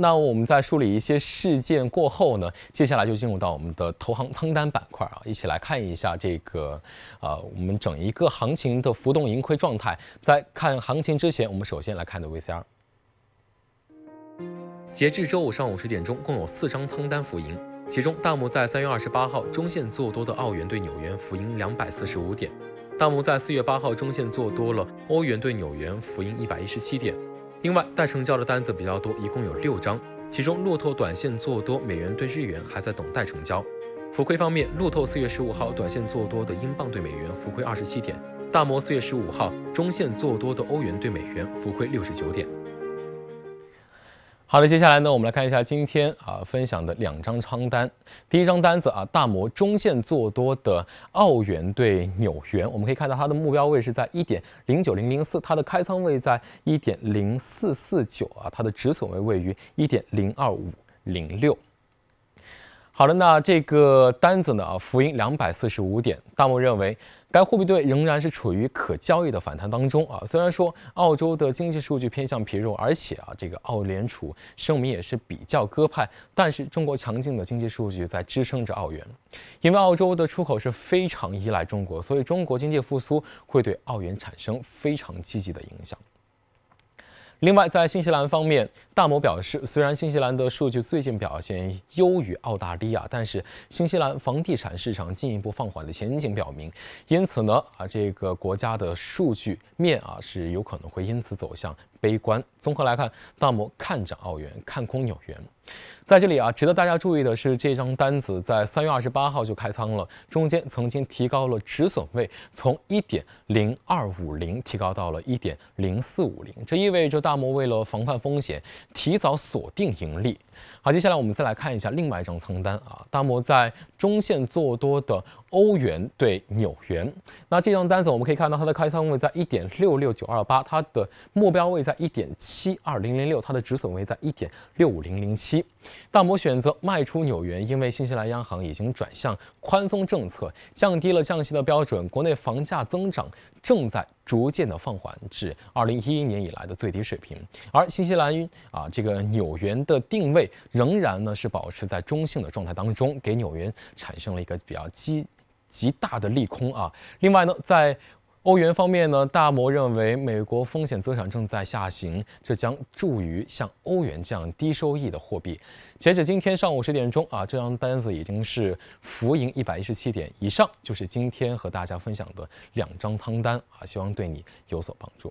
那我们在梳理一些事件过后呢，接下来就进入到我们的投行仓单板块啊，一起来看一下这个，呃，我们整一个行情的浮动盈亏状态。在看行情之前，我们首先来看的 VCR。截至周五上午十点钟，共有四张仓单浮盈，其中大摩在三月二十八号中线做多的澳元对纽元浮盈两百四十五点，大摩在四月八号中线做多了欧元对纽元浮盈一百一十七点。另外，待成交的单子比较多，一共有六张，其中路透短线做多美元对日元还在等待成交。浮亏方面，路透四月十五号短线做多的英镑对美元浮亏二十七点，大摩四月十五号中线做多的欧元对美元浮亏六十九点。好的，接下来呢，我们来看一下今天啊分享的两张仓单。第一张单子啊，大摩中线做多的澳元对纽元，我们可以看到它的目标位是在一点零九零零四，它的开仓位在一点零四四九啊，它的止损位位于一点零二五零六。好的，那这个单子呢？啊，浮盈两百四十五点。大漠认为，该货币对仍然是处于可交易的反弹当中啊。虽然说澳洲的经济数据偏向疲弱，而且啊，这个澳联储声明也是比较鸽派，但是中国强劲的经济数据在支撑着澳元，因为澳洲的出口是非常依赖中国，所以中国经济复苏会对澳元产生非常积极的影响。另外，在新西兰方面，大摩表示，虽然新西兰的数据最近表现优于澳大利亚，但是新西兰房地产市场进一步放缓的前景表明，因此呢，啊，这个国家的数据面啊是有可能会因此走向悲观。综合来看，大摩看涨澳元，看空纽元。在这里啊，值得大家注意的是，这张单子在三月二十八号就开仓了，中间曾经提高了止损位，从一点零二五零提高到了一点零四五零，这意味着大摩为了防范风险，提早锁定盈利。好，接下来我们再来看一下另外一张仓单啊，大摩在中线做多的欧元对纽元。那这张单子我们可以看到，它的开仓位在1.66928，它的目标位在1.72006，它的止损位在1.65007。大摩选择卖出纽元，因为新西兰央行已经转向宽松政策，降低了降息的标准，国内房价增长正在。逐渐的放缓至二零一一年以来的最低水平，而新西兰啊这个纽元的定位仍然呢是保持在中性的状态当中，给纽元产生了一个比较极极大的利空啊。另外呢在。欧元方面呢，大摩认为美国风险资产正在下行，这将助于向欧元降低收益的货币。截止今天上午十点钟啊，这张单子已经是浮盈一百一十七点以上。就是今天和大家分享的两张仓单啊，希望对你有所帮助。